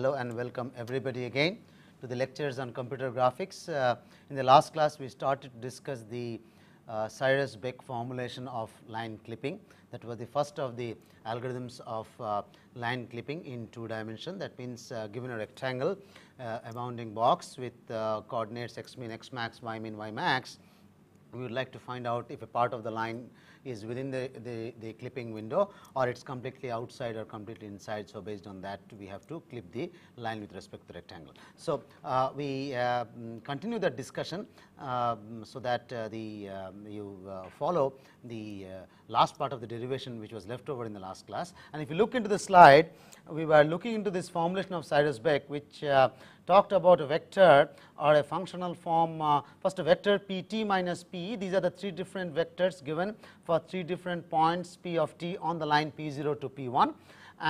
Hello and welcome everybody again to the lectures on computer graphics. Uh, in the last class, we started to discuss the uh, Cyrus Beck formulation of line clipping. That was the first of the algorithms of uh, line clipping in two dimension. That means uh, given a rectangle, uh, a bounding box with uh, coordinates x min, x max, y min, y max, we would like to find out if a part of the line is within the, the, the clipping window or it's completely outside or completely inside. So, based on that we have to clip the line with respect to the rectangle. So, uh, we uh, mm, continue the discussion uh, so that uh, the um, you uh, follow the uh, last part of the derivation which was left over in the last class. And if you look into the slide, we were looking into this formulation of Cyrus-Beck which talked about a vector or a functional form, first a vector p t minus p, these are the three different vectors given for three different points p of t on the line p 0 to p 1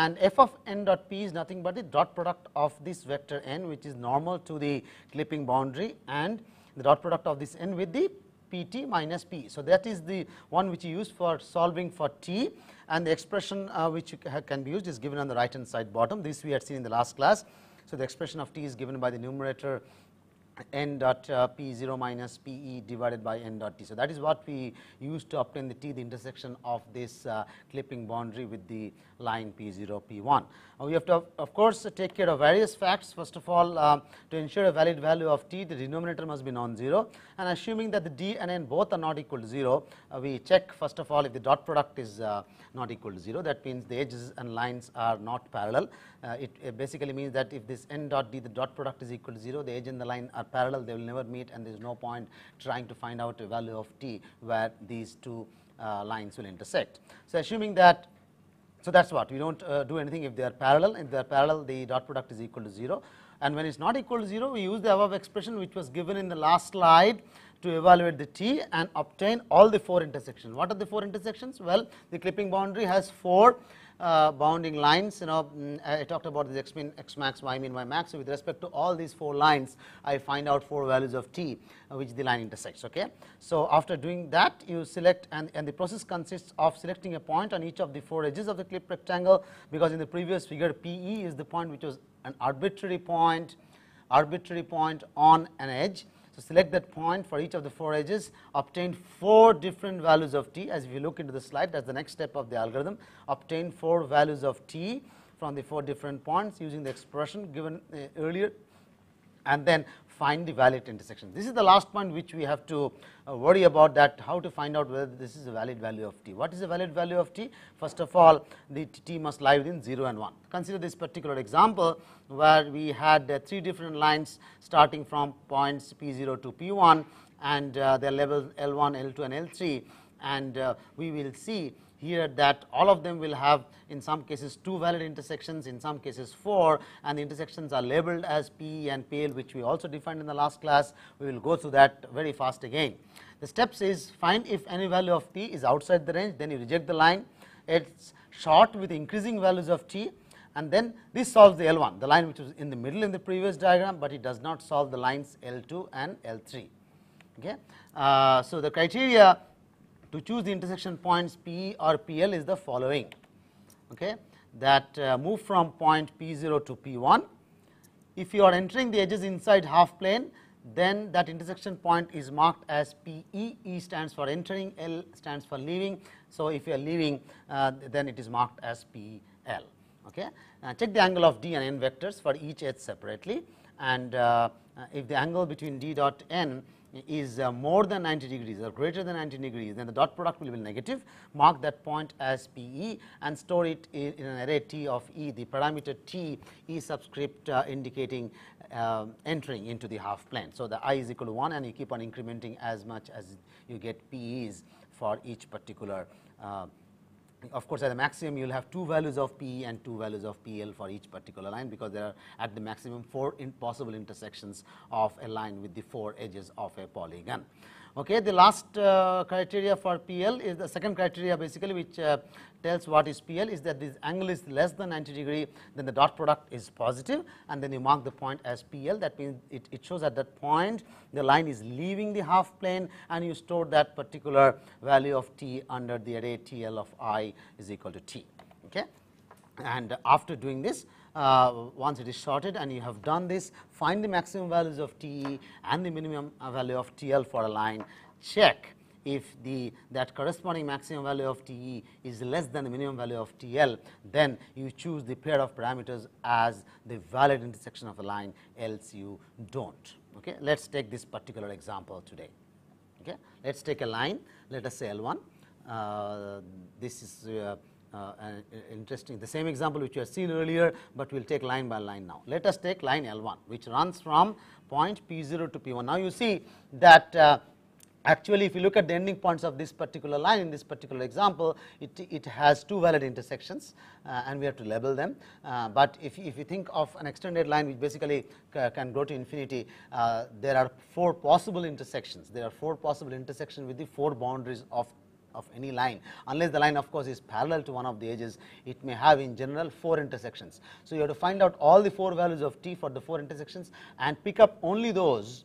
and f of n dot p is nothing but the dot product of this vector n which is normal to the clipping boundary and the dot product of this n with the p t minus p. So, that is the one which you use for solving for t and the expression uh, which can be used is given on the right hand side bottom this we had seen in the last class. So, the expression of t is given by the numerator n dot uh, p 0 minus p e divided by n dot t. So, that is what we use to obtain the t the intersection of this uh, clipping boundary with the line p 0 p 1. Now we have to of course, take care of various facts first of all uh, to ensure a valid value of t the denominator must be non-zero and assuming that the d and n both are not equal to 0 uh, we check first of all if the dot product is uh, not equal to 0 that means the edges and lines are not parallel. it basically means that if this n dot d the dot product is equal to 0 the edge and the line are parallel, they will never meet and there is no point trying to find out a value of t where these two uh, lines will intersect. So, assuming that so that's what we don't uh, do anything if they are parallel. If they are parallel, the dot product is equal to zero. And when it's not equal to zero, we use the above expression which was given in the last slide to evaluate the t and obtain all the four intersections. What are the four intersections? Well, the clipping boundary has four uh, bounding lines, you know, mm, I talked about this x min, x max, y min, y max. So, with respect to all these four lines, I find out four values of t, uh, which the line intersects. Okay. So, after doing that, you select and, and the process consists of selecting a point on each of the four edges of the clip rectangle, because in the previous figure P e is the point which was an arbitrary point, arbitrary point on an edge. So select that point for each of the four edges, obtain four different values of t as if you look into the slide that is the next step of the algorithm, obtain four values of t from the four different points using the expression given uh, earlier and then find the valid intersection. This is the last point which we have to uh, worry about that how to find out whether this is a valid value of t. What is a valid value of t? First of all, the t must lie within 0 and 1. Consider this particular example where we had uh, three different lines starting from points p0 to p1 and uh, their levels L1, L2 and L3 and uh, we will see here that all of them will have in some cases 2 valid intersections, in some cases 4 and the intersections are labeled as P and PL which we also defined in the last class, we will go through that very fast again. The steps is find if any value of t is outside the range, then you reject the line, it is short with increasing values of t and then this solves the L1, the line which was in the middle in the previous diagram, but it does not solve the lines L2 and L3. Okay. Uh, so, the criteria to choose the intersection points P or PL is the following okay, that uh, move from point P0 to P1. If you are entering the edges inside half plane, then that intersection point is marked as PE, E stands for entering, L stands for leaving. So, if you are leaving uh, then it is marked as PL. Okay. Now, uh, check the angle of D and N vectors for each edge separately and uh, uh if the angle between D dot N is uh, more than 90 degrees or greater than 90 degrees, then the dot product will be negative. Mark that point as P e and store it in, in an array T of e, the parameter T e subscript uh, indicating uh, entering into the half plane. So, the i is equal to 1 and you keep on incrementing as much as you get P e's for each particular uh, of course at the maximum you will have two values of PE and two values of PL for each particular line because there are at the maximum four in possible intersections of a line with the four edges of a polygon. Okay, the last uh, criteria for PL is the second criteria basically which uh, tells what is PL is that this angle is less than 90 degree then the dot product is positive and then you mark the point as PL that means it, it shows at that point the line is leaving the half plane and you store that particular value of t under the array TL of i is equal to t. Okay. And after doing this uh, once it is sorted and you have done this, find the maximum values of TE and the minimum value of TL for a line. Check if the that corresponding maximum value of TE is less than the minimum value of TL, then you choose the pair of parameters as the valid intersection of a line, else you do not. Okay? Let us take this particular example today. Okay? Let us take a line, let us say L1, uh, this is uh, uh, and, interesting. The same example which you have seen earlier, but we will take line by line now. Let us take line L1 which runs from point P0 to P1. Now, you see that uh, actually if you look at the ending points of this particular line in this particular example, it, it has two valid intersections uh, and we have to label them. Uh, but if, if you think of an extended line which basically can go to infinity, uh, there are four possible intersections. There are four possible intersections with the four boundaries of of any line unless the line of course is parallel to one of the edges it may have in general 4 intersections. So, you have to find out all the 4 values of t for the 4 intersections and pick up only those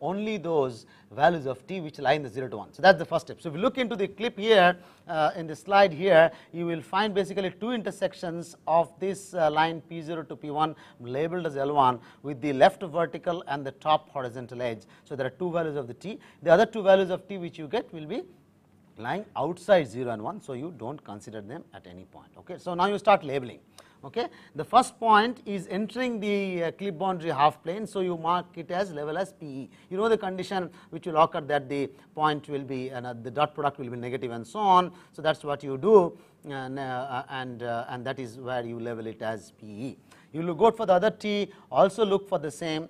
only those values of t which lie in the 0 to 1. So, that is the first step. So, if you look into the clip here uh, in the slide here you will find basically two intersections of this uh, line p 0 to p 1 labeled as L 1 with the left vertical and the top horizontal edge. So, there are two values of the t the other two values of t which you get will be lying outside 0 and 1. So, you do not consider them at any point. Okay. So, now you start labeling. Okay. The first point is entering the uh, clip boundary half plane. So, you mark it as level as PE. You know the condition which will occur that the point will be uh, the dot product will be negative and so on. So, that is what you do and, uh, uh and, uh, and that is where you level it as PE. You look out for the other T also look for the same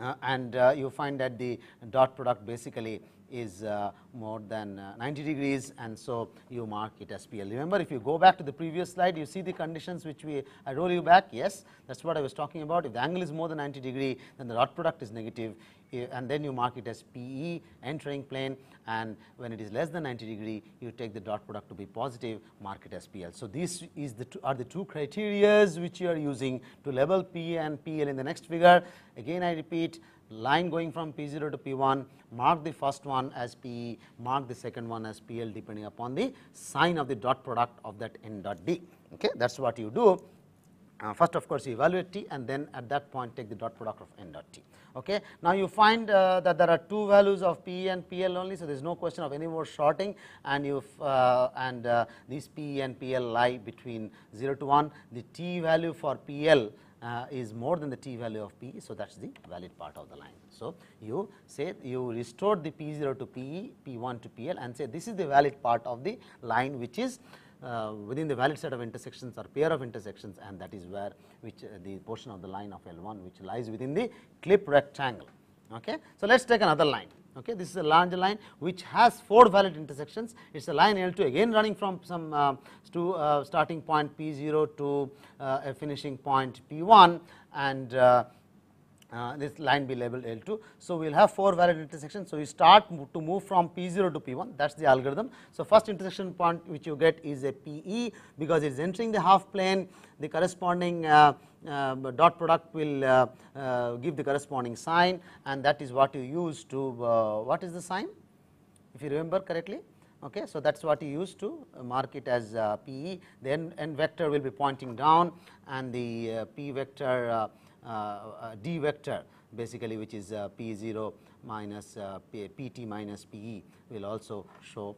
uh, and you find that the dot product basically is uh, more than uh, 90 degrees and so you mark it as PL. Remember if you go back to the previous slide you see the conditions which we I roll you back yes that is what I was talking about if the angle is more than 90 degree then the dot product is negative eh, and then you mark it as PE entering plane and when it is less than 90 degree you take the dot product to be positive mark it as PL. So, these is the two, are the two criterias which you are using to label PE and PL in the next figure again I repeat line going from P0 to P1, mark the first one as PE, mark the second one as PL depending upon the sign of the dot product of that n dot d. Okay, that is what you do. Uh, first of course, you evaluate t and then at that point take the dot product of n dot t. Okay. Now, you find uh, that there are two values of PE and PL only. So, there is no question of any more sorting and you uh, and uh, these PE and PL lie between 0 to 1. The t value for PL uh, is more than the t value of p. So, that is the valid part of the line. So, you say you restored the p 0 to pe, p 1 to p l and say this is the valid part of the line which is uh, within the valid set of intersections or pair of intersections and that is where which uh, the portion of the line of L 1 which lies within the clip rectangle. Okay. So, let us take another line. Okay. This is a large line which has 4 valid intersections, it is a line L2 again running from some uh, to uh, starting point P0 to uh, a finishing point P1 and uh, uh, this line be labeled L2. So, we will have 4 valid intersections. So, you start to move from P0 to P1 that is the algorithm. So, first intersection point which you get is a PE because it is entering the half plane the corresponding uh, um, dot product will uh, uh, give the corresponding sign and that is what you use to uh, what is the sign if you remember correctly okay. So, that is what you use to mark it as uh, PE, Then n, vector will be pointing down and the uh, P vector uh, D vector basically which is P0 minus PT minus PE will also show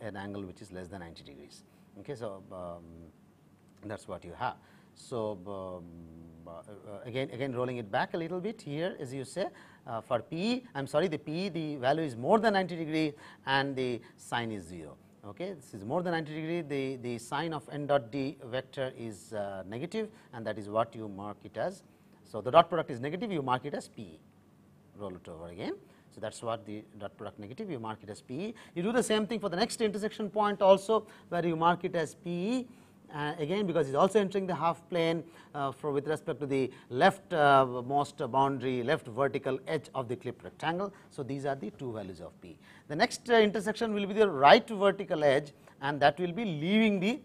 a, an angle which is less than 90 degrees. Okay, so, um, that is what you have. So, um, uh, again, again rolling it back a little bit here as you say uh, for PE, I am sorry the PE the value is more than 90 degree and the sine is 0 okay this is more than 90 degree the the sine of n dot d vector is uh, negative and that is what you mark it as so the dot product is negative you mark it as pe roll it over again so that's what the dot product negative you mark it as pe you do the same thing for the next intersection point also where you mark it as pe uh, again because it is also entering the half plane uh, for with respect to the left uh, most boundary left vertical edge of the clip rectangle. So, these are the two values of p. The next uh, intersection will be the right vertical edge and that will be leaving the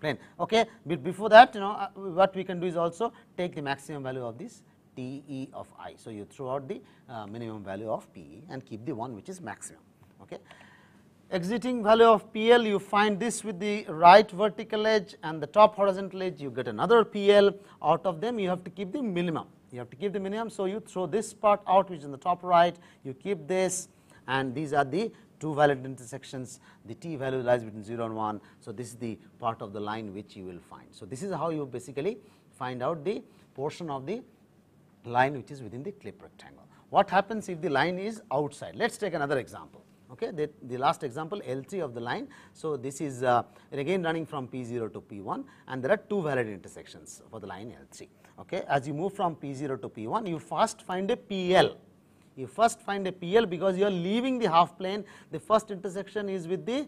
plane. Okay. But before that you know uh, what we can do is also take the maximum value of this T e of i. So, you throw out the uh, minimum value of p e and keep the one which is maximum. Okay exiting value of PL you find this with the right vertical edge and the top horizontal edge you get another PL out of them you have to keep the minimum you have to keep the minimum. So, you throw this part out which is in the top right you keep this and these are the two valid intersections the t value lies between 0 and 1. So, this is the part of the line which you will find. So, this is how you basically find out the portion of the line which is within the clip rectangle. What happens if the line is outside? Let us take another example okay the, the last example L3 of the line. So, this is uh, again running from P0 to P1 and there are two valid intersections for the line L3. Okay. As you move from P0 to P1 you first find a PL, you first find a PL because you are leaving the half plane the first intersection is with the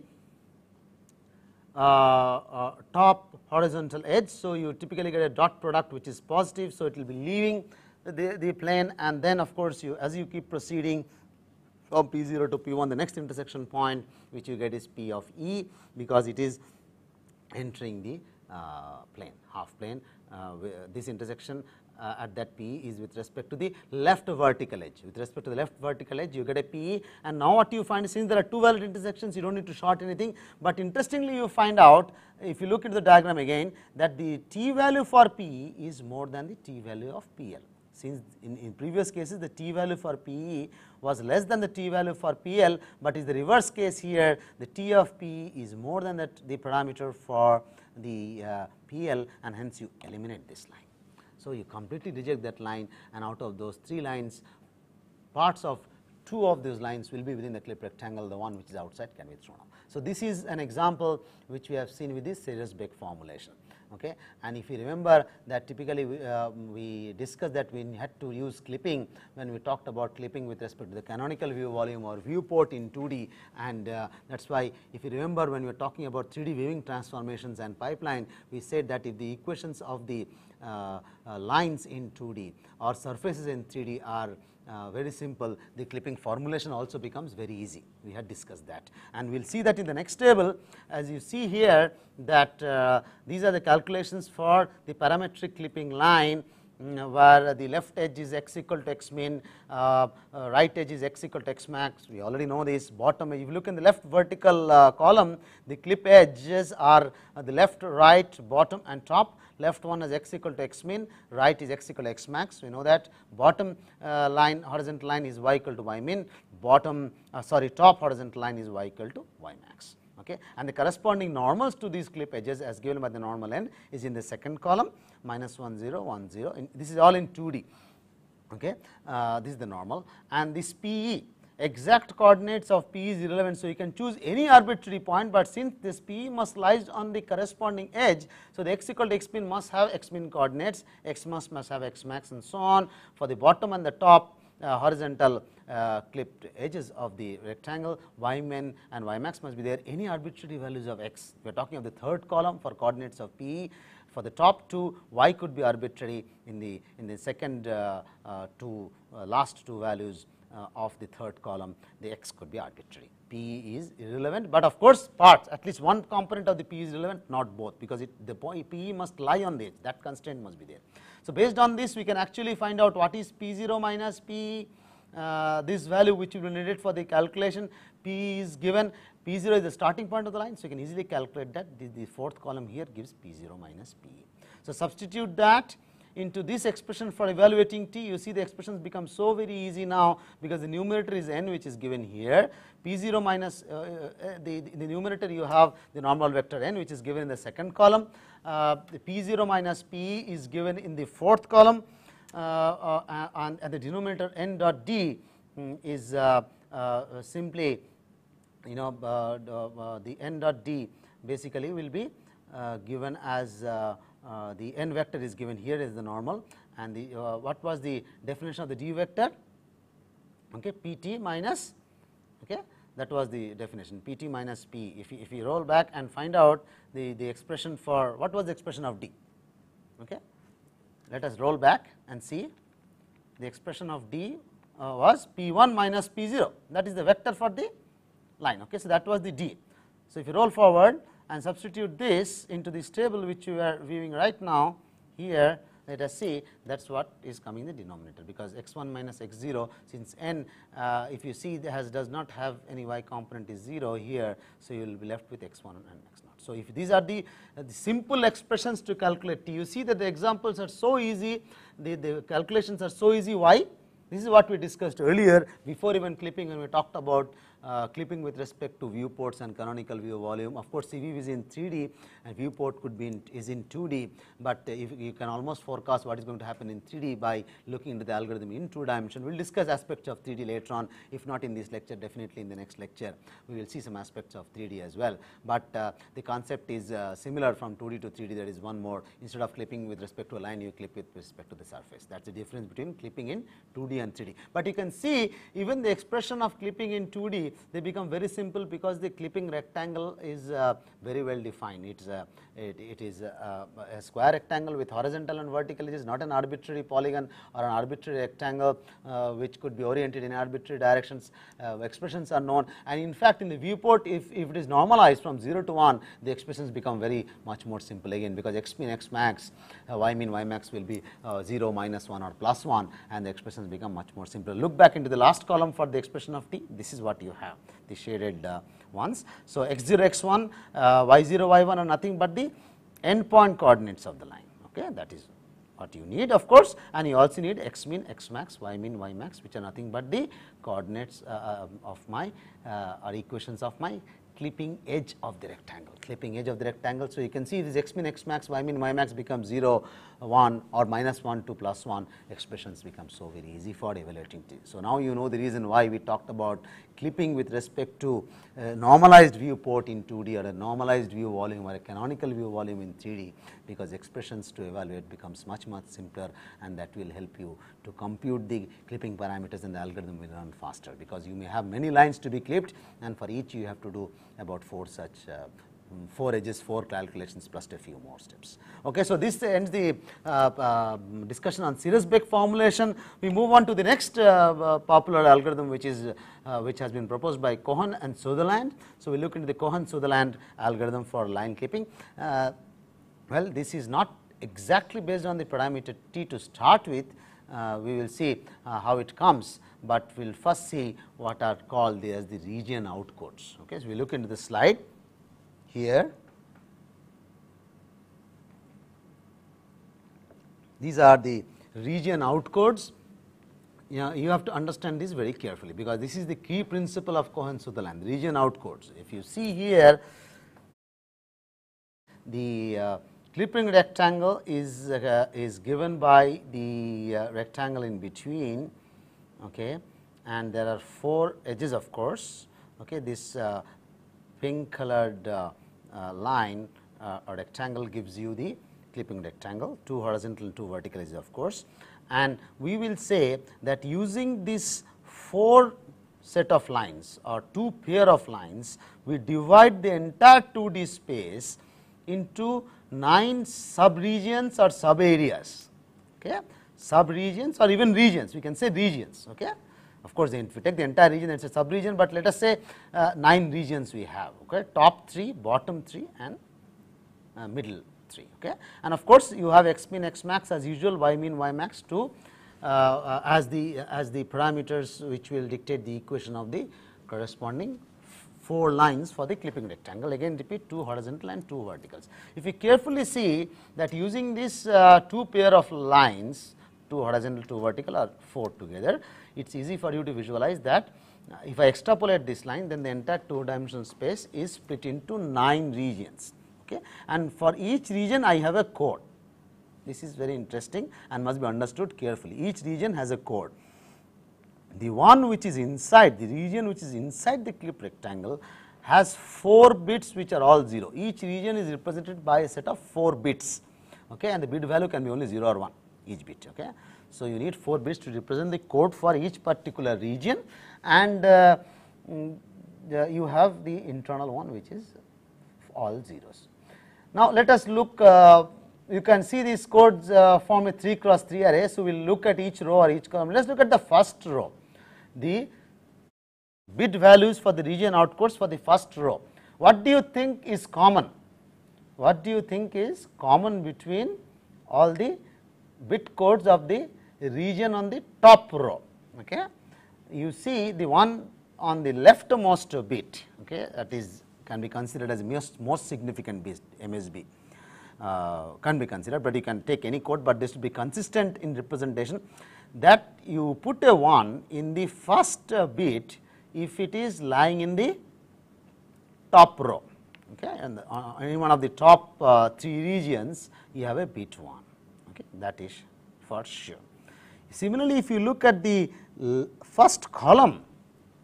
uh, uh, top horizontal edge. So, you typically get a dot product which is positive. So, it will be leaving the, the plane and then of course, you as you keep proceeding from P0 to P1 the next intersection point which you get is P of E because it is entering the uh, plane half plane uh, this intersection uh, at that PE is with respect to the left vertical edge. With respect to the left vertical edge, you get a PE and now what you find since there are two valid intersections, you do not need to short anything. But interestingly, you find out if you look into the diagram again that the T value for PE is more than the T value of PL since in, in previous cases the t value for PE was less than the t value for PL, but is the reverse case here the t of PE is more than that the parameter for the uh, PL and hence you eliminate this line. So, you completely reject that line and out of those three lines parts of two of those lines will be within the clip rectangle the one which is outside can be thrown off. So, this is an example which we have seen with this Sayers-Beck formulation. Okay? And if you remember that typically we, uh, we discussed that we had to use clipping when we talked about clipping with respect to the canonical view volume or viewport in 2D and uh, that is why if you remember when we were talking about 3D viewing transformations and pipeline, we said that if the equations of the uh, uh lines in 2D or surfaces in 3D are uh, very simple, the clipping formulation also becomes very easy. We had discussed that and we will see that in the next table as you see here that uh, these are the calculations for the parametric clipping line um, where the left edge is x equal to x min, uh, uh, right edge is x equal to x max. We already know this bottom, if you look in the left vertical uh, column, the clip edges are uh, the left, right, bottom and top left one is x equal to x min, right is x equal to x max. We know that bottom uh, line horizontal line is y equal to y min, bottom uh, sorry top horizontal line is y equal to y max. Okay. And the corresponding normals to these clip edges as given by the normal n is in the second column minus 1 0 1 0. In, this is all in 2D. Okay. Uh, this is the normal and this P e exact coordinates of p is irrelevant. So, you can choose any arbitrary point, but since this p must lies on the corresponding edge. So, the x equal to x min must have x min coordinates, x must must have x max and so on for the bottom and the top uh, horizontal uh, clipped edges of the rectangle y min and y max must be there any arbitrary values of x. We are talking of the third column for coordinates of p for the top two y could be arbitrary in the in the second uh, uh two uh, last two values uh, of the third column, the x could be arbitrary. P is irrelevant, but of course, parts at least one component of the P is relevant, not both because it, the P must lie on the edge that constraint must be there. So, based on this we can actually find out what is P 0 minus P uh, this value which will be needed for the calculation P is given P 0 is the starting point of the line. So, you can easily calculate that the, the fourth column here gives P 0 minus P. So, substitute that into this expression for evaluating t you see the expressions become so very easy now because the numerator is n which is given here p0 minus uh, uh, uh the, the numerator you have the normal vector n which is given in the second column uh, the p0 minus p is given in the fourth column uh, uh, and, and, the denominator n dot d mm, is simply you know the n dot d basically will be uh, given as uh, uh, the n vector is given here is the normal and the what was the definition of the d vector okay p t minus okay that was the definition p t minus p if we, if we roll back and find out the, the expression for what was the expression of d. Okay. Let us roll back and see the expression of d uh, was p 1 minus p 0 that is the vector for the line. Okay. So, that was the d. So, if you roll forward and substitute this into this table which you are viewing right now here let us see that is what is coming in the denominator because x 1 minus x 0 since n uh, if you see has does not have any y component is 0 here. So, you will be left with x 1 and x 0. So, if these are the, uh, the simple expressions to calculate t you see that the examples are so easy the, the calculations are so easy why this is what we discussed earlier before even clipping when we talked about uh, clipping with respect to viewports and canonical view volume. Of course, CVV is in 3D and viewport could be in, is in 2D, but uh, if you can almost forecast what is going to happen in 3D by looking into the algorithm in two dimension. We will discuss aspects of 3D later on, if not in this lecture, definitely in the next lecture. We will see some aspects of 3D as well, but uh, the concept is uh, similar from 2D to 3D. There is one more instead of clipping with respect to a line, you clip with respect to the surface. That is the difference between clipping in 2D and 3D. But you can see even the expression of clipping in 2D they become very simple because the clipping rectangle is uh, very well defined. It's a, uh, it, it is a, uh, uh, a, square rectangle with horizontal and vertical. It is not an arbitrary polygon or an arbitrary rectangle uh, which could be oriented in arbitrary directions. Uh, expressions are known and in fact in the viewport if, if it is normalized from 0 to 1 the expressions become very much more simple again because x mean x max, y mean y max will be 0 minus 1 or plus 1 and the expressions become much more simple. Look back into the last column for the expression of t, this is what you have the shaded uh, ones. So, x 0 x 1 uh, y 0 y 1 are nothing but the end point coordinates of the line okay that is what you need of course and you also need x min x max y min y max which are nothing but the coordinates uh, um, of my or equations of my clipping edge of the rectangle, clipping edge of the rectangle. So, you can see this x min x max y min y max becomes 0 1 or minus 1 to plus 1 expressions become so very easy for evaluating t. So, now you know the reason why we talked about clipping with respect to uh, normalized viewport in 2D or a normalized view volume or a canonical view volume in 3D because expressions to evaluate becomes much much simpler and that will help you to compute the clipping parameters and the algorithm will run faster because you may have many lines to be clipped and for each you have to do about 4 such uh, 4 edges, 4 calculations plus a few more steps. Okay, so, this ends the uh, uh, discussion on sears formulation. We move on to the next uh, uh popular algorithm which is uh, which has been proposed by Cohen and Sutherland. So, we look into the Cohen-Sutherland algorithm for line keeping. Uh, well, this is not exactly based on the parameter t to start with. we will see how it comes, but we will first see what are called as the region outcodes. Okay, so, we look into the slide here. These are the region outcodes. You, know, you have to understand this very carefully because this is the key principle of Cohen-Sutherland region outcodes. If you see here, the uh, clipping rectangle is uh, is given by the uh, rectangle in between, okay, and there are four edges of course. Okay, this uh, pink colored uh, uh, line or uh, rectangle gives you the clipping rectangle, two horizontal and two vertical edges of course. And we will say that using this four set of lines or two pair of lines, we divide the entire 2D space into 9 subregions or subareas, okay? subregions or even regions, we can say regions. Okay? of course, if we take the entire region it is a sub region, but let us say uh, 9 regions we have okay, top 3, bottom 3 and uh, middle 3. Okay. And of course, you have x min x max as usual y min y max 2 uh, as the as the parameters which will dictate the equation of the corresponding four lines for the clipping rectangle again repeat two horizontal and two verticals. If we carefully see that using this uh, two pair of lines two horizontal two vertical or four together it is easy for you to visualize that uh, if I extrapolate this line then the entire two dimensional space is split into 9 regions okay. and for each region I have a code. This is very interesting and must be understood carefully. Each region has a code. The one which is inside the region which is inside the clip rectangle has 4 bits which are all 0. Each region is represented by a set of 4 bits okay, and the bit value can be only 0 or 1 each bit. Okay. So, you need 4 bits to represent the code for each particular region and uh, mm, uh, you have the internal one which is all zeros. Now, let us look uh, you can see these codes uh, form a 3 cross 3 array. So, we will look at each row or each column. Let us look at the first row. The bit values for the region outcodes for the first row. What do you think is common? What do you think is common between all the bit codes of the region on the top row. Okay. You see the one on the leftmost bit okay, that is can be considered as most, most significant bit MSB. Uh, can be considered, but you can take any code, but this should be consistent in representation that you put a 1 in the first bit if it is lying in the top row okay, and in uh, any one of the top uh, 3 regions you have a bit 1 okay, that is for sure. Similarly, if you look at the first column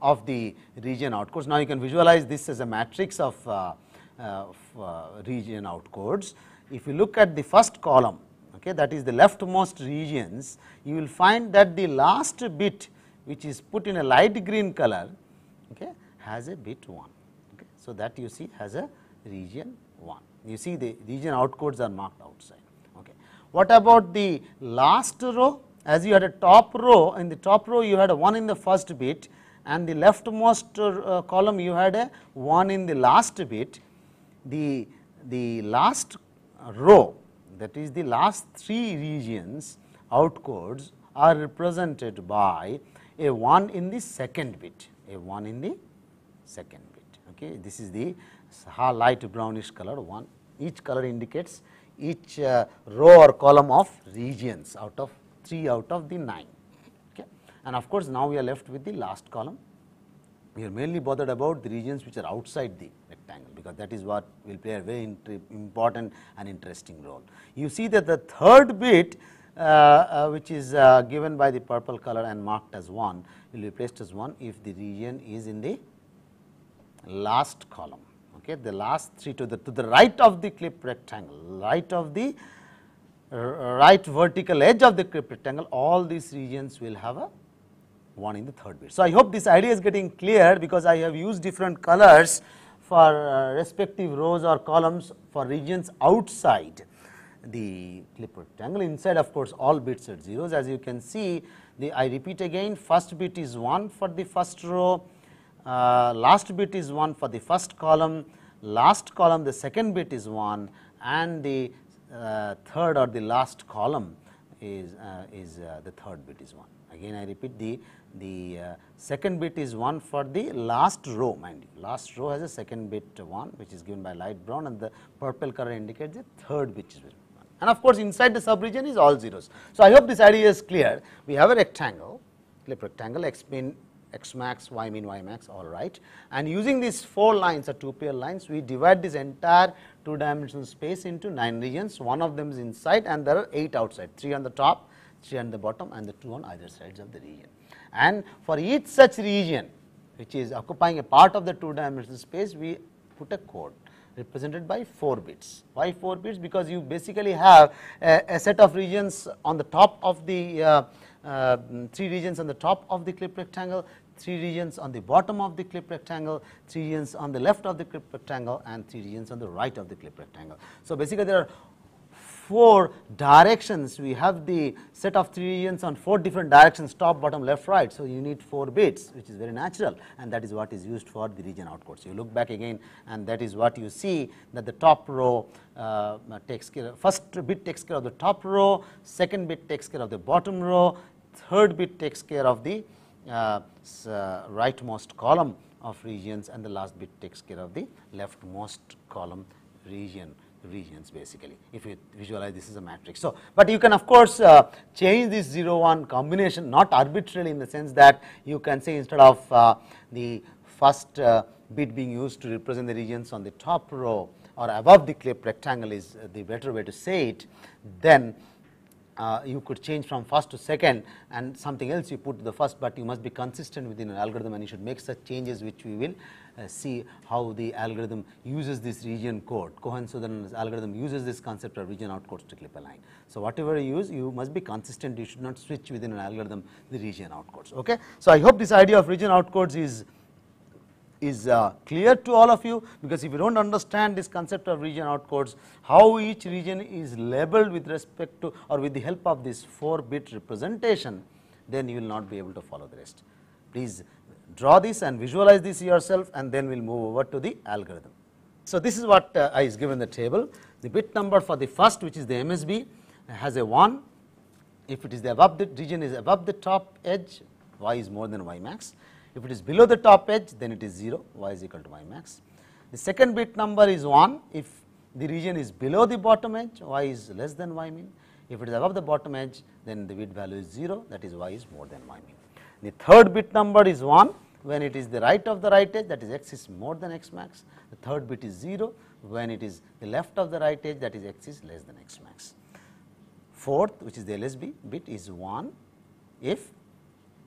of the region outcodes, now you can visualize this as a matrix of, uh, of uh, uh, region outcodes. If you look at the first column, okay, that is the leftmost regions, you will find that the last bit which is put in a light green color okay, has a bit 1. Okay. So, that you see has a region 1. You see the region outcodes are marked outside. Okay. What about the last row? as you had a top row in the top row you had a 1 in the first bit and the leftmost uh, column you had a 1 in the last bit. The, the last row that is the last 3 regions out codes are represented by a 1 in the second bit, a 1 in the second bit. Okay. This is the light brownish color 1, each color indicates each uh, row or column of regions out of 3 out of the 9. Okay. And of course, now we are left with the last column. We are mainly bothered about the regions which are outside the rectangle because that is what will play a very important and interesting role. You see that the third bit uh, uh, which is uh, given by the purple color and marked as 1 will be placed as 1 if the region is in the last column. Okay, the last 3 to the to the right of the clip rectangle, right of the uh, right vertical edge of the rectangle, all these regions will have a 1 in the third bit. So, I hope this idea is getting clear because I have used different colors for uh, respective rows or columns for regions outside the clip rectangle. Inside of course, all bits are zeros as you can see the I repeat again first bit is 1 for the first row, uh, last bit is 1 for the first column, last column the second bit is 1 and the uh, third or the last column is, uh, is uh, the third bit is 1. Again I repeat the, the second bit is 1 for the last row mind you last row has a second bit 1 which is given by light brown and the purple color indicates the third bit is 1 and of course inside the subregion is all zeros. So, I hope this idea is clear we have a rectangle clip rectangle x min x max y min y max all right and using these 4 lines or 2 pair lines we divide this entire two dimensional space into 9 regions, one of them is inside and there are 8 outside, 3 on the top, 3 on the bottom and the 2 on either sides of the region. And for each such region which is occupying a part of the two dimensional space, we put a code represented by 4 bits. Why 4 bits? Because you basically have a, a set of regions on the top of the uh, uh, 3 regions on the top of the clip rectangle, three regions on the bottom of the clip rectangle, three regions on the left of the clip rectangle and three regions on the right of the clip rectangle. So, basically there are four directions we have the set of three regions on four different directions top bottom left right. So, you need four bits which is very natural and that is what is used for the region outcode. So You look back again and that is what you see that the top row uh, takes care first bit takes care of the top row, second bit takes care of the bottom row, third bit takes care of the uh, uh, rightmost column of regions and the last bit takes care of the leftmost column region regions basically if you visualize this is a matrix. So, but you can of course, uh, change this 0 1 combination not arbitrarily in the sense that you can say instead of uh, the first uh, bit being used to represent the regions on the top row or above the clip rectangle is the better way to say it then uh, you could change from first to second and something else you put to the first, but you must be consistent within an algorithm and you should make such changes which we will uh, see how the algorithm uses this region code. Cohen-Sutherland's algorithm uses this concept of region outcodes to clip a line. So, whatever you use, you must be consistent. You should not switch within an algorithm the region outcodes. Okay? So, I hope this idea of region outcodes is is uh, clear to all of you because if you do not understand this concept of region outcodes, how each region is labeled with respect to or with the help of this 4 bit representation, then you will not be able to follow the rest. Please draw this and visualize this yourself and then we will move over to the algorithm. So, this is what uh, I is given the table. The bit number for the first which is the MSB has a 1. If it is the above the region is above the top edge, y is more than y max. If it is below the top edge, then it is 0, y is equal to y max. The second bit number is 1 if the region is below the bottom edge, y is less than y mean. If it is above the bottom edge, then the bit value is 0, that is y is more than y mean. The third bit number is 1 when it is the right of the right edge that is x is more than x max. The third bit is 0 when it is the left of the right edge that is x is less than x max. Fourth which is the LSB bit is 1 if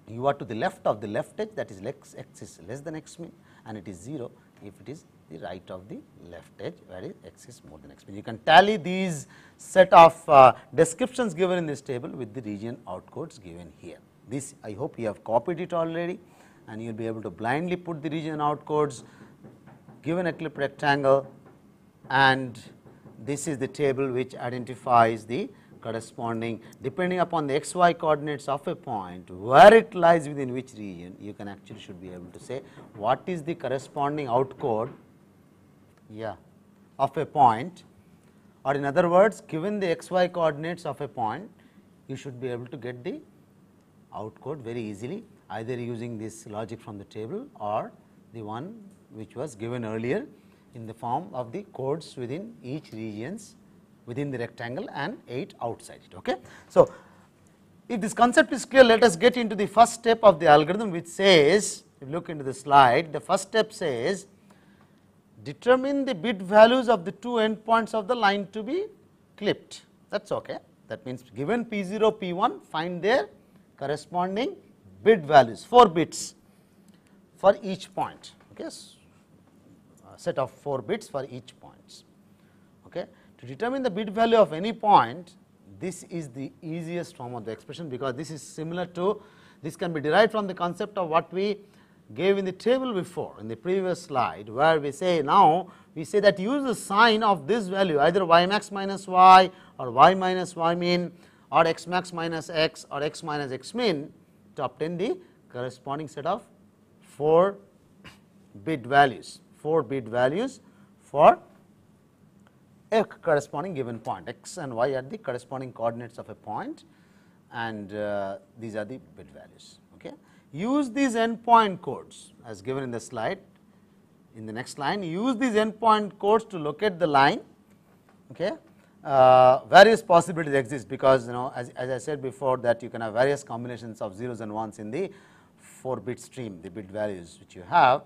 you are to the left of the left edge that is x is less than x mean and it is 0 if it is the right of the left edge where is x is more than x mean. You can tally these set of uh, descriptions given in this table with the region outcodes given here. This I hope you have copied it already and you will be able to blindly put the region outcodes given a clip rectangle and this is the table which identifies the corresponding depending upon the x y coordinates of a point where it lies within which region you can actually should be able to say what is the corresponding out code yeah, of a point or in other words given the x y coordinates of a point you should be able to get the out code very easily either using this logic from the table or the one which was given earlier in the form of the codes within each regions within the rectangle and 8 outside it. Okay. So, if this concept is clear, let us get into the first step of the algorithm which says, if you look into the slide, the first step says determine the bit values of the two endpoints of the line to be clipped. That is okay. That means, given P 0, P 1 find their corresponding bit values 4 bits for each point, okay, uh, set of 4 bits for each points. To determine the bit value of any point, this is the easiest form of the expression because this is similar to, this can be derived from the concept of what we gave in the table before in the previous slide where we say now we say that use the sign of this value either y max minus y or y minus y min or x max minus x or x minus x min to obtain the corresponding set of 4 bit values 4 bit values for a corresponding given point x and y are the corresponding coordinates of a point and uh, these are the bit values. Okay. Use these endpoint codes as given in the slide in the next line use these endpoint codes to locate the line. Okay. Uh, various possibilities exist because you know as, as I said before that you can have various combinations of zeros and ones in the 4 bit stream the bit values which you have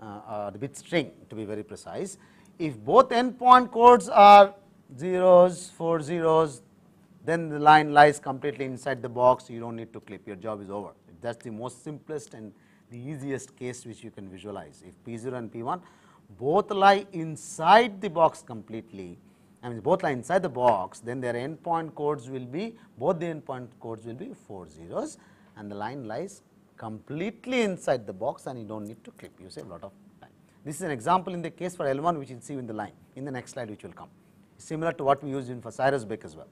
uh, the bit string to be very precise. If both endpoint codes are zeros, four zeros, then the line lies completely inside the box. You don't need to clip. Your job is over. That's the most simplest and the easiest case which you can visualize. If P0 and P1 both lie inside the box completely, I mean both lie inside the box, then their endpoint codes will be both the endpoint codes will be four zeros, and the line lies completely inside the box, and you don't need to clip. You save a lot of this is an example in the case for L1 which you will see in the line in the next slide which will come similar to what we used in for Cyrus Beck as well.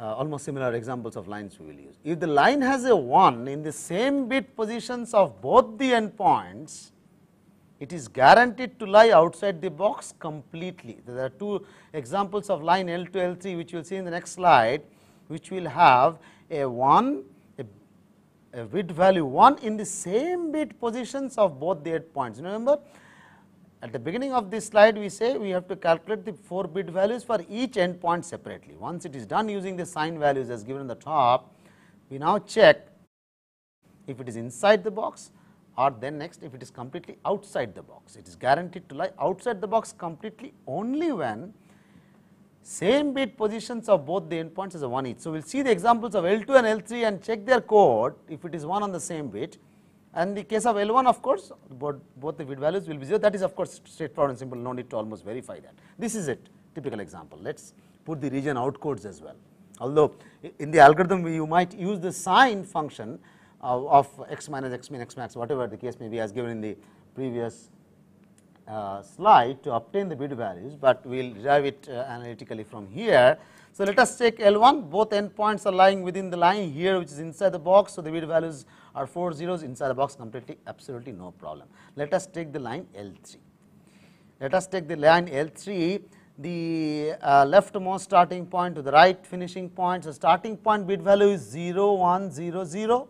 Uh, almost similar examples of lines we will use. If the line has a 1 in the same bit positions of both the endpoints, it is guaranteed to lie outside the box completely. There are two examples of line L2, L3 which you will see in the next slide, which will have a 1 a uh, bit value 1 in the same bit positions of both the 8 points. Remember at the beginning of this slide we say we have to calculate the 4 bit values for each end point separately. Once it is done using the sign values as given on the top, we now check if it is inside the box or then next if it is completely outside the box. It is guaranteed to lie outside the box completely only when same bit positions of both the endpoints is a 1 each. So, we will see the examples of L2 and L3 and check their code if it is 1 on the same bit and the case of L1 of course, both, both the bit values will be 0 that is of course, straightforward and simple no need to almost verify that. This is it typical example. Let us put the region out codes as well. Although, in the algorithm you might use the sine function of, of x minus x min x max whatever the case may be as given in the previous uh, slide to obtain the bid values, but we will derive it uh, analytically from here. So, let us check L1 both endpoints are lying within the line here which is inside the box. So, the bid values are 4 zeros inside the box completely absolutely no problem. Let us take the line L3. Let us take the line L3 the uh, leftmost starting point to the right finishing point. So, starting point bid value is 0 1 0 0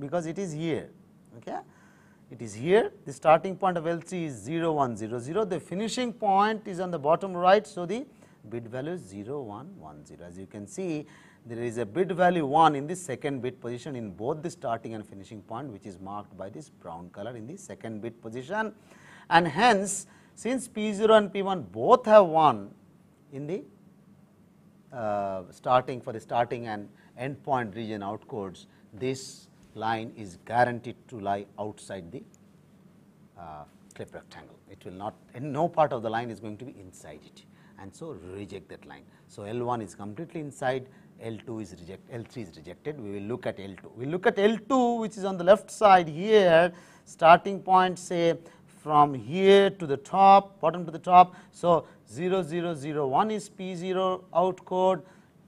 because it is here. Okay. It is here. The starting point of LC is 0, 1, 0, 0. The finishing point is on the bottom right. So, the bit value is 0, 1, 1, 0. As you can see, there is a bit value 1 in the second bit position in both the starting and finishing point, which is marked by this brown color in the second bit position. And hence, since P0 and P1 both have 1 in the uh, starting for the starting and end point region out codes, this line is guaranteed to lie outside the uh, clip rectangle. It will not, and no part of the line is going to be inside it and so reject that line. So, L 1 is completely inside, L 2 is rejected. L 3 is rejected, we will look at L 2. We will look at L 2 which is on the left side here, starting point say from here to the top, bottom to the top. So, 0001 is P 0 out code,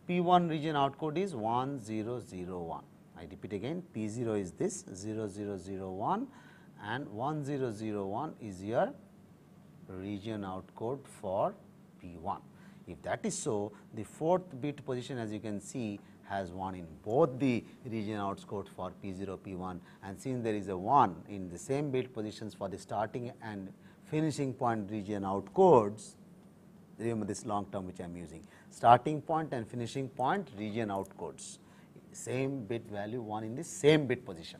P 1 region out code is 1001. I repeat again P0 is this 0001 and 1001 is your region out code for P1. If that is so, the fourth bit position as you can see has 1 in both the region out code for P0, P1 and since there is a 1 in the same bit positions for the starting and finishing point region out codes, remember this long term which I am using, starting point and finishing point region out codes same bit value 1 in the same bit position.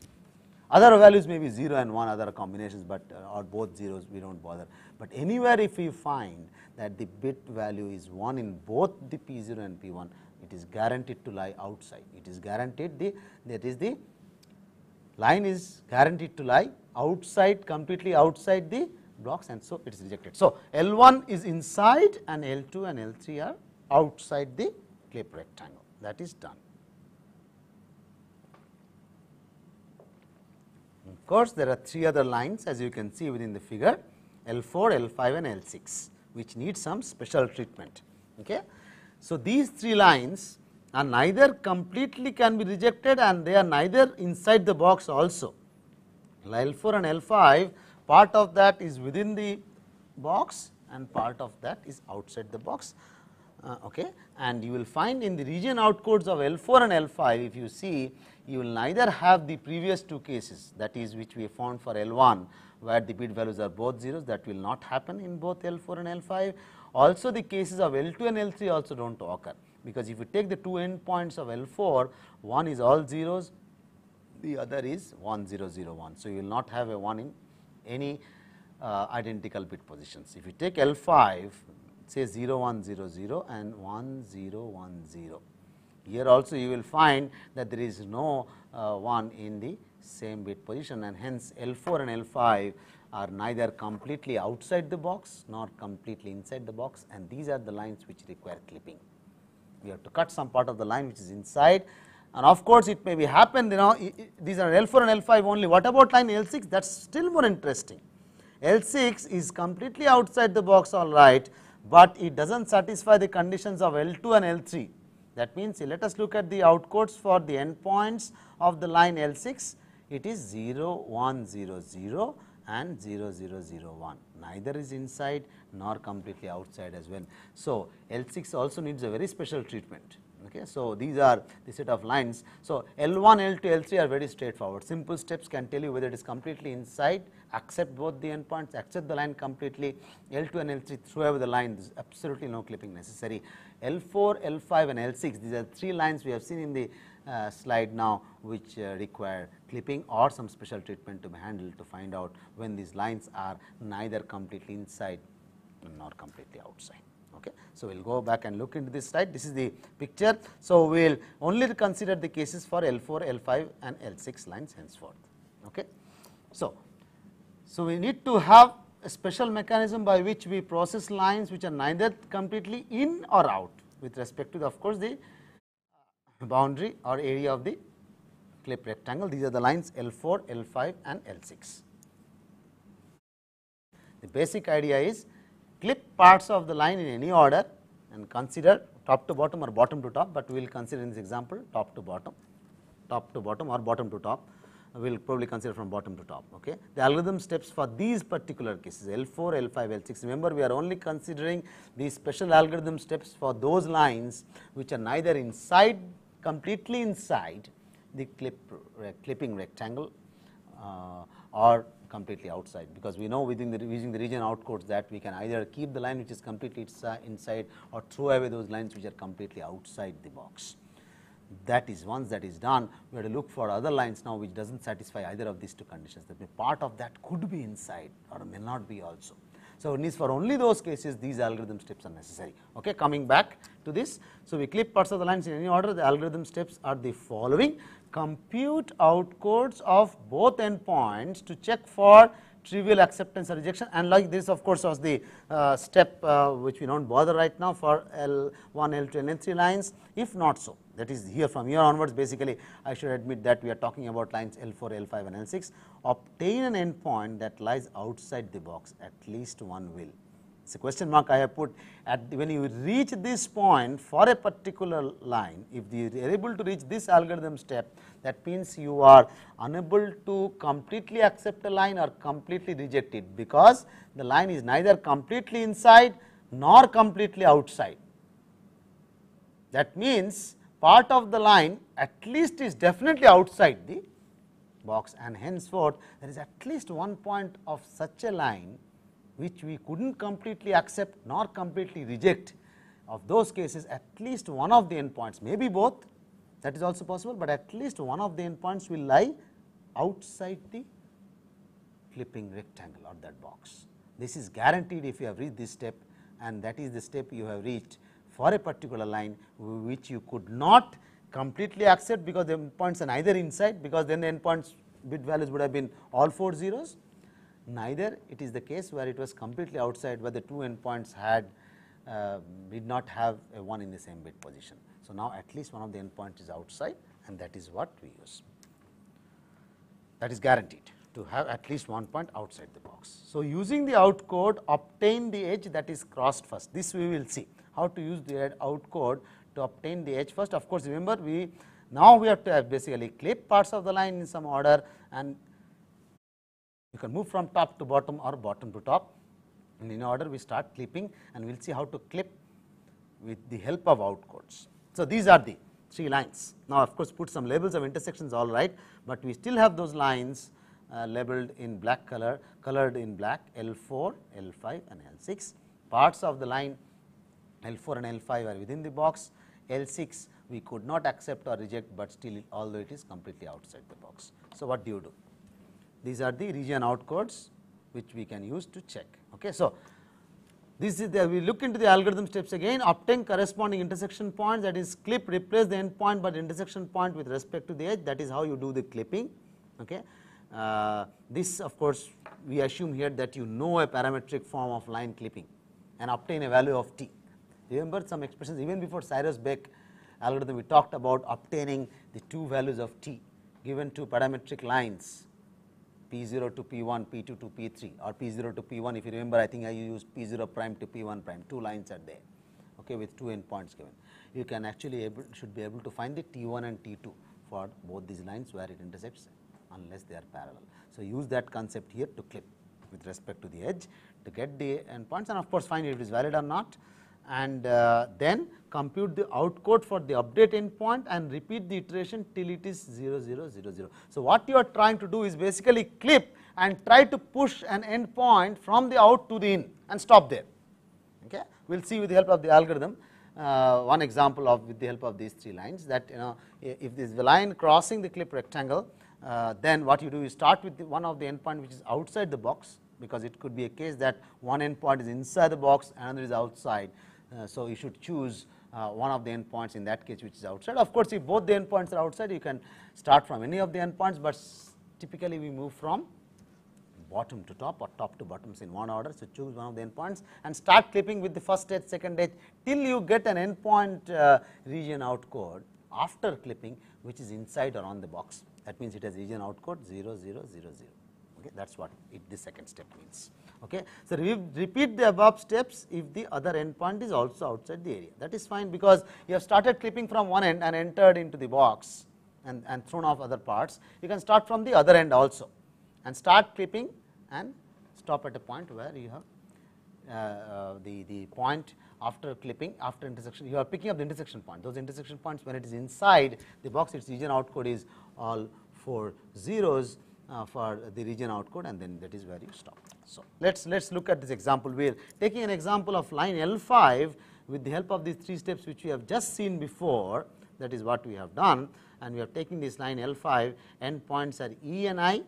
Other values may be 0 and 1 other combinations, but uh, or both zeros we do not bother. But anywhere if we find that the bit value is 1 in both the P0 and P1, it is guaranteed to lie outside. It is guaranteed the that is the line is guaranteed to lie outside completely outside the blocks and so it is rejected. So, L 1 is inside and L 2 and L 3 are outside the clip rectangle that is done. Of course, there are three other lines as you can see within the figure L4, L5 and L6 which need some special treatment. Okay. So, these three lines are neither completely can be rejected and they are neither inside the box also. L4 and L5 part of that is within the box and part of that is outside the box. Uh, okay. And you will find in the region out codes of L4 and L5 if you see you will neither have the previous two cases that is which we found for L1 where the bit values are both zeros that will not happen in both L4 and L5. Also the cases of L2 and L3 also do not occur because if you take the two endpoints of L4 one is all zeros the other is 1001. So, you will not have a 1 in any uh, identical bit positions. If you take L5 say 0100 and 1010 here also you will find that there is no uh, one in the same bit position and hence L 4 and L 5 are neither completely outside the box nor completely inside the box and these are the lines which require clipping. We have to cut some part of the line which is inside and of course, it may be happened. you know these are L 4 and L 5 only what about line L 6 that is still more interesting. L 6 is completely outside the box all right, but it does not satisfy the conditions of L 2 and L 3 that means, let us look at the outcodes for the endpoints of the line L 6, it is 0, 1, 0, 0 and 0, 0, 0, 1. Neither is inside nor completely outside as well. So, L 6 also needs a very special treatment. Okay. So, these are the set of lines. So, L 1, L 2, L 3 are very straightforward. Simple steps can tell you whether it is completely inside, accept both the endpoints, accept the line completely. L 2 and L 3 throughout the line, there is absolutely no clipping necessary. L 4, L 5 and L 6 these are three lines we have seen in the uh, slide now which uh, require clipping or some special treatment to be handled to find out when these lines are neither completely inside nor completely outside. Okay. So, we will go back and look into this slide this is the picture. So, we will only consider the cases for L 4, L 5 and L 6 lines henceforth. Okay. So, so we need to have a special mechanism by which we process lines which are neither completely in or out with respect to the, of course the boundary or area of the clip rectangle. These are the lines L4, L5 and L6. The basic idea is clip parts of the line in any order and consider top to bottom or bottom to top, but we will consider in this example top to bottom, top to bottom or bottom to top we'll probably consider from bottom to top. Okay? The algorithm steps for these particular cases L4, L5, L6. Remember, we are only considering these special algorithm steps for those lines which are neither inside completely inside the clip, uh, clipping rectangle uh, or completely outside because we know within the using the region out codes that we can either keep the line which is completely inside or throw away those lines which are completely outside the box that is once that is done we have to look for other lines now which does not satisfy either of these two conditions that part of that could be inside or may not be also. So, it is for only those cases these algorithm steps are necessary. Okay. Coming back to this, so we clip parts of the lines in any order the algorithm steps are the following compute outcodes of both endpoints to check for trivial acceptance or rejection and like this of course was the uh, step uh, which we do not bother right now for L1, L2 and L3 lines if not so that is here from here onwards basically I should admit that we are talking about lines L4, L5 and L6 obtain an endpoint that lies outside the box at least one will it is a question mark I have put at the, when you reach this point for a particular line, if you are able to reach this algorithm step, that means you are unable to completely accept a line or completely reject it because the line is neither completely inside nor completely outside. That means part of the line at least is definitely outside the box and henceforth there is at least one point of such a line which we could not completely accept nor completely reject of those cases at least one of the endpoints may be both that is also possible, but at least one of the endpoints will lie outside the flipping rectangle or that box. This is guaranteed if you have reached this step and that is the step you have reached for a particular line which you could not completely accept because the endpoints are neither inside because then the endpoints bit values would have been all 4 zeros neither it is the case where it was completely outside where the two endpoints had uh, did not have one in the same bit position. So, now at least one of the endpoints is outside and that is what we use that is guaranteed to have at least one point outside the box. So, using the out code obtain the edge that is crossed first this we will see how to use the out code to obtain the edge first of course, remember we now we have to have basically clip parts of the line in some order and you can move from top to bottom or bottom to top and in order we start clipping and we will see how to clip with the help of out codes. So, these are the three lines. Now, of course, put some labels of intersections all right, but we still have those lines uh, labeled in black color, colored in black L 4, L 5 and L 6. Parts of the line L 4 and L 5 are within the box, L 6 we could not accept or reject, but still although it is completely outside the box. So, what do you do? These are the region out codes which we can use to check. Okay. So, this is the we look into the algorithm steps again obtain corresponding intersection points that is clip replace the end point by the intersection point with respect to the edge that is how you do the clipping. Okay. Uh, this of course, we assume here that you know a parametric form of line clipping and obtain a value of t. Remember some expressions even before Cyrus Beck algorithm we talked about obtaining the two values of t given two parametric lines P0 to P1, P2 to P3 or P0 to P1 if you remember I think I used P0 prime to P1 prime, two lines are there okay with two endpoints given. You can actually able, should be able to find the T1 and T2 for both these lines where it intersects unless they are parallel. So, use that concept here to clip with respect to the edge to get the endpoints and of course, find if it is valid or not and uh, then compute the outcode for the update endpoint and repeat the iteration till it is 0000. So, what you are trying to do is basically clip and try to push an endpoint from the out to the in and stop there. Okay? We will see with the help of the algorithm uh, one example of with the help of these three lines that you know if this line crossing the clip rectangle uh, then what you do is start with one of the endpoint which is outside the box because it could be a case that one endpoint is inside the box another is outside. Uh, so, you should choose uh, one of the endpoints in that case which is outside. Of course, if both the endpoints are outside you can start from any of the endpoints, but typically we move from bottom to top or top to bottoms in one order. So, choose one of the endpoints and start clipping with the first edge, second edge till you get an endpoint uh, region out code after clipping which is inside or on the box. That means, it has region out code 0, 0, 0, 0. Okay, that is what it, the second step means. Okay. So, we repeat the above steps if the other end point is also outside the area that is fine because you have started clipping from one end and entered into the box and, and thrown off other parts. You can start from the other end also and start clipping and stop at a point where you have uh, the, the point after clipping after intersection you are picking up the intersection point those intersection points when it is inside the box its region out code is all 4 zeros uh, for the region outcode, and then that is where you stop. So, let us let us look at this example. We are taking an example of line L5 with the help of these three steps which we have just seen before that is what we have done and we are taking this line L5 end points are E and I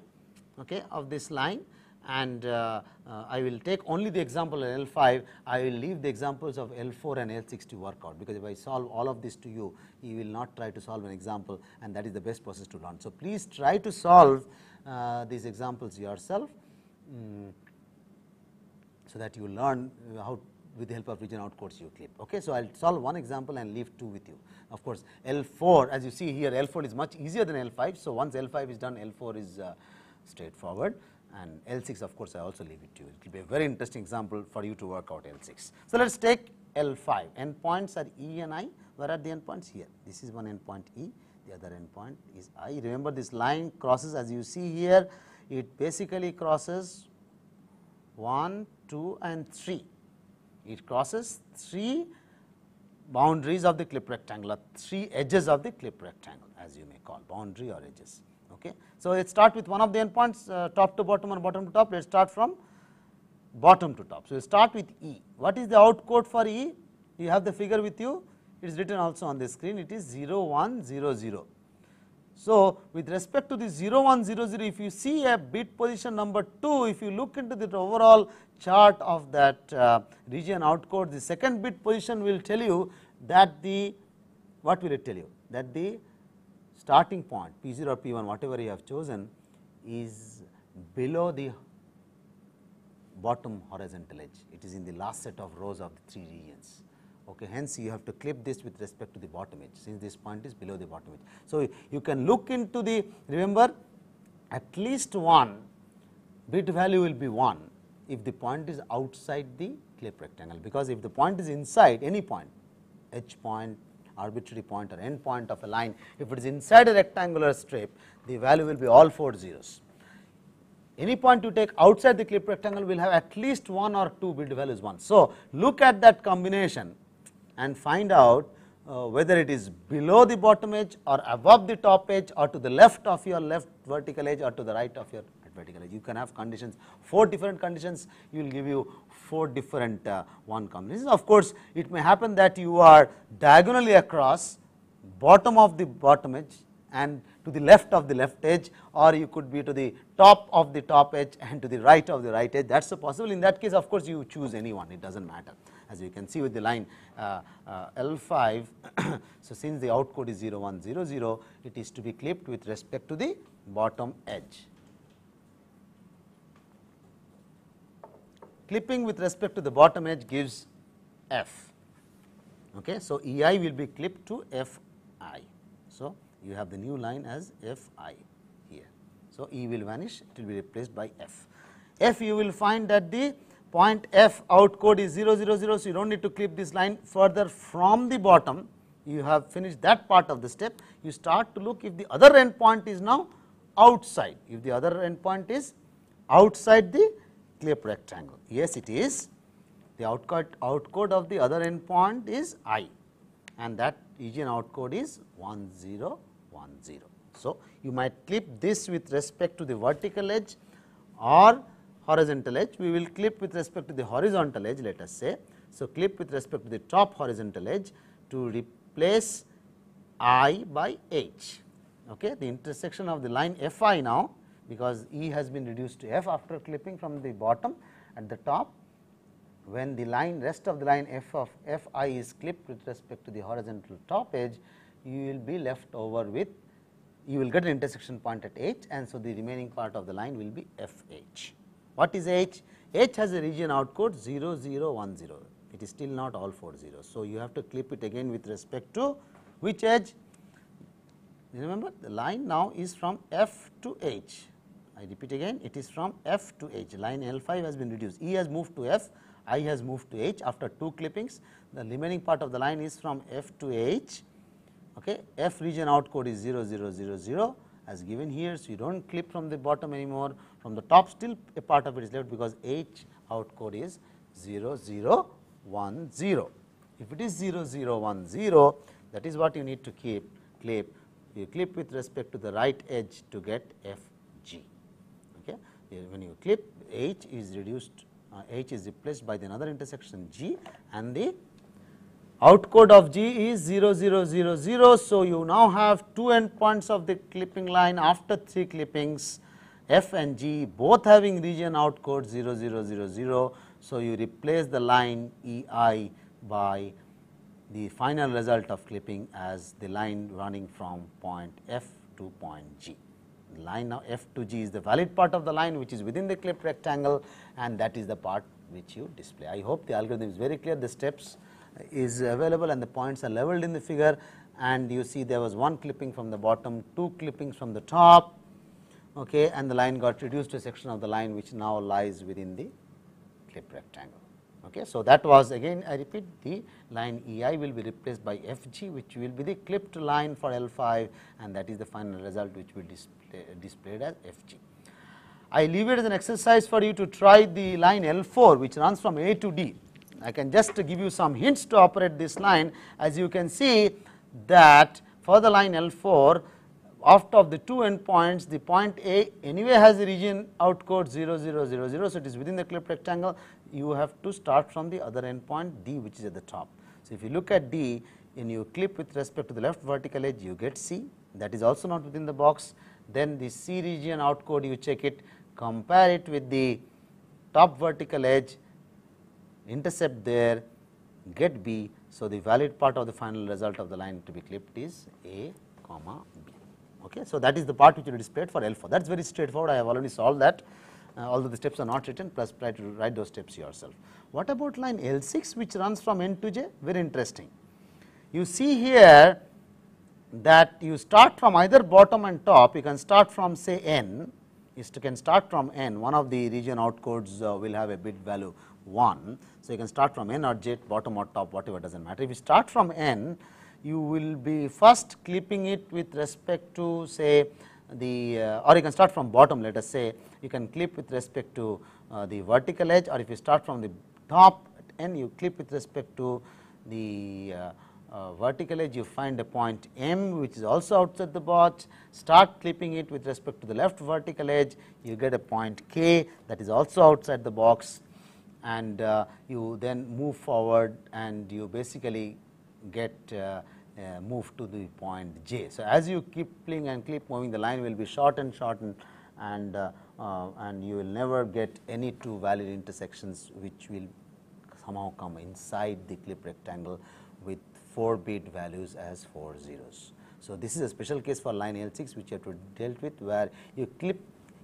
okay, of this line and uh, uh, I will take only the example in L5, I will leave the examples of L4 and L6 to work out because if I solve all of this to you, you will not try to solve an example and that is the best process to learn. So, please try to solve uh, these examples yourself. Um, so that you learn uh, how with the help of region out codes you clip. Okay, so I'll solve one example and leave two with you. Of course, L4 as you see here, L4 is much easier than L5. So once L5 is done, L4 is uh, straightforward, and L6 of course I also leave it to you. It will be a very interesting example for you to work out L6. So let's take L5. Endpoints are E and I. Where are the endpoints? Here. This is one endpoint E the other endpoint is i. Remember this line crosses as you see here it basically crosses 1, 2 and 3. It crosses 3 boundaries of the clip rectangle or 3 edges of the clip rectangle as you may call boundary or edges. Okay. So, let us start with one of the endpoints uh, top to bottom or bottom to top let us start from bottom to top. So, we start with E. What is the outcode for E? You have the figure with you it is written also on the screen it is 0100. So, with respect to the 0100 if you see a bit position number 2 if you look into the overall chart of that uh, region outcode the second bit position will tell you that the what will it tell you that the starting point P0 or P1 whatever you have chosen is below the bottom horizontal edge it is in the last set of rows of the three regions. Okay, hence you have to clip this with respect to the bottom edge since this point is below the bottom edge. So, you can look into the remember at least one bit value will be 1 if the point is outside the clip rectangle because if the point is inside any point edge point arbitrary point or end point of a line if it is inside a rectangular strip the value will be all 4 zeros. Any point you take outside the clip rectangle will have at least 1 or 2 bit values 1. So, look at that combination and find out uh, whether it is below the bottom edge or above the top edge or to the left of your left vertical edge or to the right of your vertical edge. You can have conditions, 4 different conditions, you will give you 4 different uh, one combinations. Of course, it may happen that you are diagonally across bottom of the bottom edge and to the left of the left edge or you could be to the top of the top edge and to the right of the right edge that is possible. In that case of course, you choose any one it does not matter as you can see with the line uh, uh, L5. so, since the outcode is 0100, it is to be clipped with respect to the bottom edge. Clipping with respect to the bottom edge gives F. Okay. So, E i will be clipped to F i. So, you have the new line as F i here. So, E will vanish, it will be replaced by F. F you will find that the point F out code is 000 so you do not need to clip this line further from the bottom you have finished that part of the step you start to look if the other end point is now outside if the other end point is outside the clip rectangle yes it is the outcode outcode of the other end point is i and that out outcode is 1010 so you might clip this with respect to the vertical edge or horizontal edge, we will clip with respect to the horizontal edge let us say. So, clip with respect to the top horizontal edge to replace i by h. Okay. The intersection of the line f i now because e has been reduced to f after clipping from the bottom at the top when the line rest of the line f of f i is clipped with respect to the horizontal top edge you will be left over with you will get an intersection point at h and so the remaining part of the line will be f h. What is H? H has a region outcode 0, 0, 1, 0. It is still not all 4 zeros. So, you have to clip it again with respect to which edge? Remember the line now is from F to H. I repeat again it is from F to H. Line L5 has been reduced. E has moved to F, I has moved to H after two clippings. The remaining part of the line is from F to H. Okay. F region out code is 0000 as given here. So, you do not clip from the bottom anymore from the top still a part of it is left because H out code is 0 0 1 0. If it is 0 0 1 0 that is what you need to keep clip you clip with respect to the right edge to get F G. Okay. When you clip H is reduced uh, H is replaced by the another intersection G and the out code of G is 0 0 0 0. So, you now have two end points of the clipping line after three clippings F and G both having region out code 0, 0, 0, 0. So, you replace the line E i by the final result of clipping as the line running from point F to point G. The line now F to G is the valid part of the line which is within the clipped rectangle and that is the part which you display. I hope the algorithm is very clear, the steps is available and the points are leveled in the figure and you see there was one clipping from the bottom, two clippings from the top, okay, and the line got reduced to a section of the line which now lies within the clip rectangle. Okay. So, that was again I repeat the line E i will be replaced by F g which will be the clipped line for L 5 and that is the final result which will display displayed as F g. I leave it as an exercise for you to try the line L 4 which runs from A to D. I can just give you some hints to operate this line as you can see that for the line L 4 after of the two endpoints the point A anyway has a region out code 0 0 0 0. So, it is within the clipped rectangle you have to start from the other endpoint D which is at the top. So, if you look at D and you clip with respect to the left vertical edge you get C that is also not within the box then the C region out code you check it compare it with the top vertical edge intercept there get B. So, the valid part of the final result of the line to be clipped is A comma B. Okay. So, that is the part which you displayed for L4. that is very straightforward I have already solved that uh, although the steps are not written plus try to write those steps yourself. What about line L6 which runs from N to J very interesting. You see here that you start from either bottom and top you can start from say N you can start from N one of the region out codes uh, will have a bit value 1. So, you can start from N or J bottom or top whatever does not matter if you start from N you will be first clipping it with respect to say the uh, or you can start from bottom let us say you can clip with respect to uh, the vertical edge or if you start from the top and you clip with respect to the uh, uh, vertical edge you find a point m which is also outside the box start clipping it with respect to the left vertical edge you get a point k that is also outside the box and uh, you then move forward and you basically get uh, uh, move to the point j. So, as you keep playing and keep moving the line will be short and shortened and, uh, uh, and you will never get any two valid intersections which will somehow come inside the clip rectangle with 4 bit values as 4 zeros. So, this is a special case for line L6 which you have to dealt with where you clip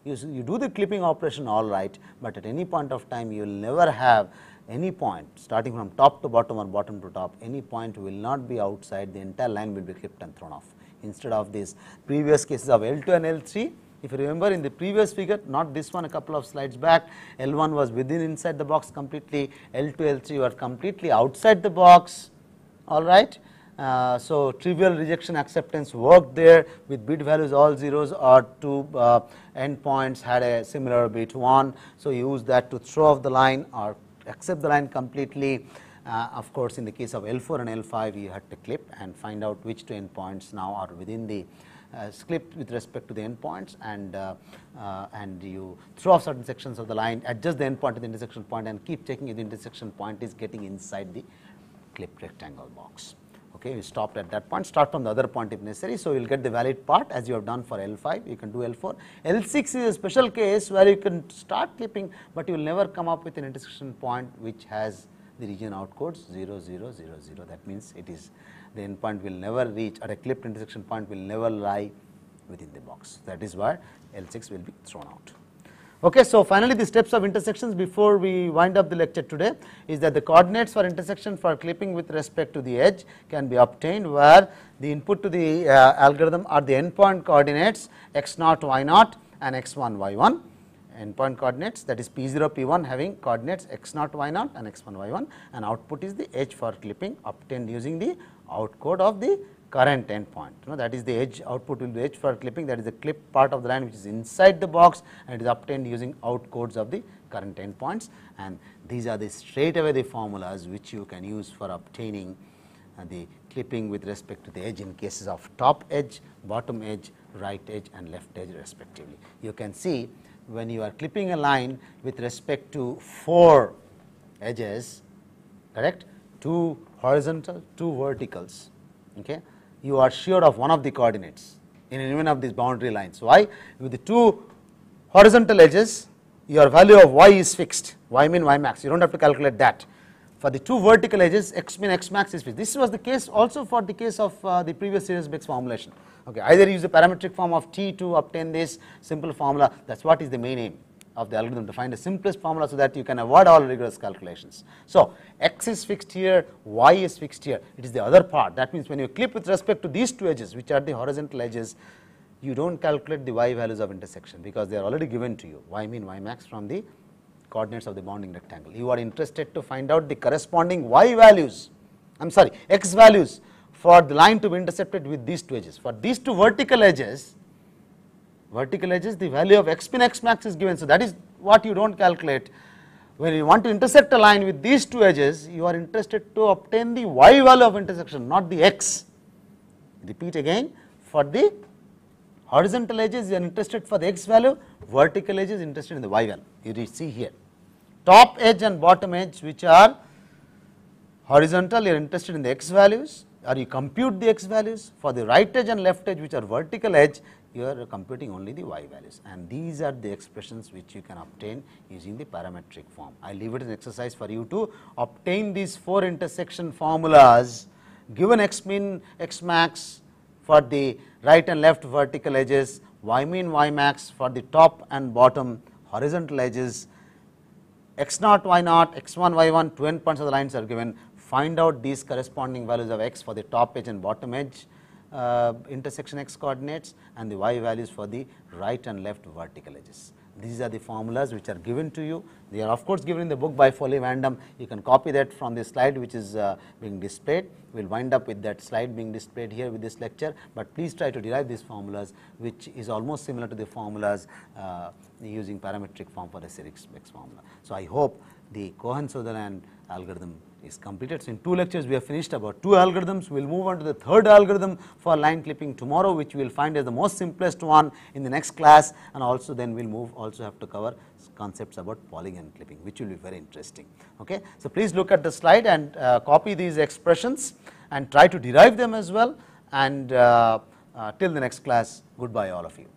you, you do the clipping operation all right, but at any point of time you will never have any point starting from top to bottom or bottom to top, any point will not be outside the entire line will be clipped and thrown off instead of these previous cases of L2 and L3 if you remember in the previous figure, not this one a couple of slides back, L1 was within inside the box completely, L2, L3 were completely outside the box, all right. Uh, so, trivial rejection acceptance worked there with bit values all zeros or two uh, endpoints had a similar bit 1. So, use that to throw off the line or accept the line completely. Uh, of course, in the case of L4 and L5, you had to clip and find out which two endpoints now are within the uh, with respect to the endpoints and uh, uh, and you throw off certain sections of the line, adjust the endpoint to the intersection point and keep checking if the intersection point is getting inside the clip rectangle box okay, we stopped at that point, start from the other point if necessary. So, you will get the valid part as you have done for L5, you can do L4. L6 is a special case where you can start clipping, but you will never come up with an intersection point which has the region out codes 0, 0, 0, 0. That means, it is the endpoint will never reach or a clipped intersection point will never lie within the box. That is why L6 will be thrown out. Okay, so finally the steps of intersections before we wind up the lecture today is that the coordinates for intersection for clipping with respect to the edge can be obtained where the input to the uh, algorithm are the endpoint coordinates x 0 y 0 and x1 y1 endpoint coordinates that is p0 p1 having coordinates x0 y0 and x1 y1 and output is the edge for clipping obtained using the outcode of the current endpoint. You know, that is the edge output will be edge for clipping that is the clip part of the line which is inside the box and it is obtained using out codes of the current endpoints and these are the straight away the formulas which you can use for obtaining uh, the clipping with respect to the edge in cases of top edge, bottom edge, right edge and left edge respectively. You can see when you are clipping a line with respect to 4 edges correct 2 horizontal 2 verticals okay you are sure of one of the coordinates in any of these boundary lines. Why? With the two horizontal edges, your value of y is fixed, y min, y max. You do not have to calculate that. For the two vertical edges, x min, x max is fixed. This was the case also for the case of uh, the previous series max formulation. Okay, either use the parametric form of t to obtain this simple formula. That's what is the main aim of the algorithm to find the simplest formula so that you can avoid all rigorous calculations. So, x is fixed here, y is fixed here, it is the other part. That means, when you clip with respect to these two edges, which are the horizontal edges, you do not calculate the y values of intersection, because they are already given to you, y mean y max from the coordinates of the bounding rectangle. You are interested to find out the corresponding y values, I am sorry, x values for the line to be intercepted with these two edges. For these two vertical edges, vertical edges the value of x pin x max is given. So, that is what you do not calculate when you want to intersect a line with these two edges you are interested to obtain the y value of intersection not the x. Repeat again for the horizontal edges you are interested for the x value vertical edges interested in the y value you see here. Top edge and bottom edge which are horizontal you are interested in the x values or you compute the x values for the right edge and left edge which are vertical edge you are computing only the y values and these are the expressions which you can obtain using the parametric form. I leave it as an exercise for you to obtain these 4 intersection formulas given x min x max for the right and left vertical edges, y min y max for the top and bottom horizontal edges, x naught y naught, x 1 y 1 to n points of the lines are given. Find out these corresponding values of x for the top edge and bottom edge uh, intersection x coordinates and the y values for the right and left vertical edges these are the formulas which are given to you. They are of course given in the book by Foley Vandam. You can copy that from the slide which is uh, being displayed. We will wind up with that slide being displayed here with this lecture, but please try to derive these formulas which is almost similar to the formulas uh, using parametric form for the Sirix formula. So, I hope the Cohen-Sutherland algorithm is completed. So, in two lectures we have finished about two algorithms. We will move on to the third algorithm for line clipping tomorrow which we will find as the most simplest one in the next class and also then we will move also have to cover concepts about polygon clipping which will be very interesting. Okay. So, please look at the slide and uh, copy these expressions and try to derive them as well and uh, uh, till the next class goodbye all of you.